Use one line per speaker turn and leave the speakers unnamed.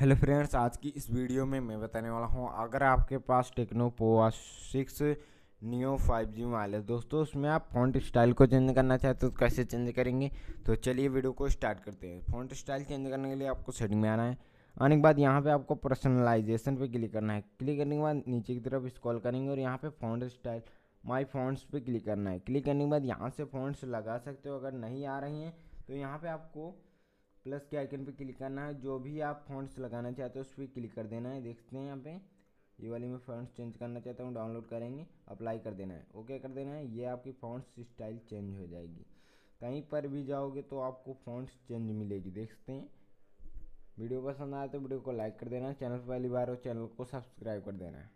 hello friends आज की इस वीडियो में मैं बताने वाला हूँ अगर आपके पास Tecno Pova six Neo five G mobile है दोस्तों उसमें आप फ़ॉन्ट स्टाइल को चेंज करना चाहते हो तो कैसे चेंज करेंगे तो चलिए वीडियो को स्टार्ट करते हैं फ़ॉन्ट स्टाइल चेंज करने के लिए आपको सेटिंग में आना है आने के बाद यहाँ पर आपको पर्सनलाइजेशन पर क्लिक करना है क्लिक करने के बाद नीचे की तरफ स्कॉल करेंगे और यहाँ पर फ़ॉन्ट स्टाइल माई फ़ॉन्ट्स पर क्लिक करना है क्लिक करने के बाद यहाँ से फ़ॉन्ट्स लगा सकते हो अगर नहीं आ रही हैं तो यहाँ पर आपको प्लस के आइकन पे क्लिक करना है जो भी आप फॉन्ट्स लगाना चाहते हो उस पर क्लिक कर देना है देखते हैं यहाँ पे ये वाली मैं फॉन्ट्स चेंज करना चाहता हूँ डाउनलोड करेंगे अप्लाई कर देना है ओके कर देना है ये आपकी फॉन्ट्स स्टाइल चेंज हो जाएगी कहीं पर भी जाओगे तो आपको फॉन्ट्स चेंज मिलेगी देखते हैं वीडियो पसंद आए तो वीडियो को लाइक कर देना चैनल पर पहली बार हो चैनल को सब्सक्राइब कर देना